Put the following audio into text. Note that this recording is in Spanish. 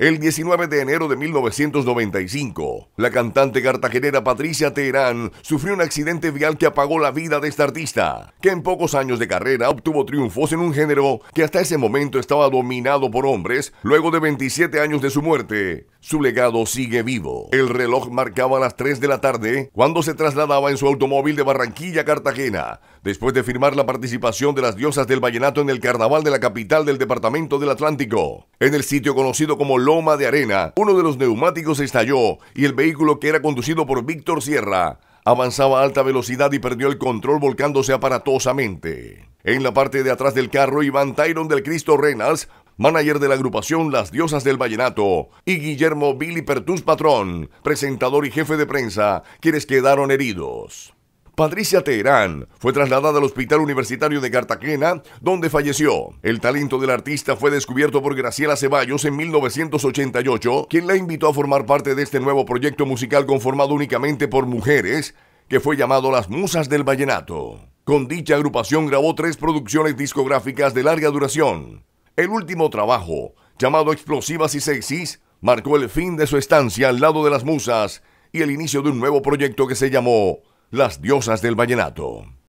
el 19 de enero de 1995. La cantante cartagenera Patricia Teherán sufrió un accidente vial que apagó la vida de esta artista, que en pocos años de carrera obtuvo triunfos en un género que hasta ese momento estaba dominado por hombres, luego de 27 años de su muerte. Su legado sigue vivo. El reloj marcaba las 3 de la tarde cuando se trasladaba en su automóvil de Barranquilla a Cartagena, después de firmar la participación de las diosas del vallenato en el carnaval de la capital del departamento del Atlántico. En el sitio conocido como Loma de Arena, uno de los neumáticos estalló y el vehículo que era conducido por Víctor Sierra avanzaba a alta velocidad y perdió el control volcándose aparatosamente. En la parte de atrás del carro, Iván Tyron del Cristo Reynolds manager de la agrupación Las Diosas del Vallenato, y Guillermo Billy Pertus Patrón, presentador y jefe de prensa, quienes quedaron heridos. Patricia Teherán fue trasladada al Hospital Universitario de Cartagena, donde falleció. El talento del artista fue descubierto por Graciela Ceballos en 1988, quien la invitó a formar parte de este nuevo proyecto musical conformado únicamente por mujeres, que fue llamado Las Musas del Vallenato. Con dicha agrupación grabó tres producciones discográficas de larga duración, el último trabajo, llamado Explosivas y Sexys, marcó el fin de su estancia al lado de las musas y el inicio de un nuevo proyecto que se llamó Las Diosas del Vallenato.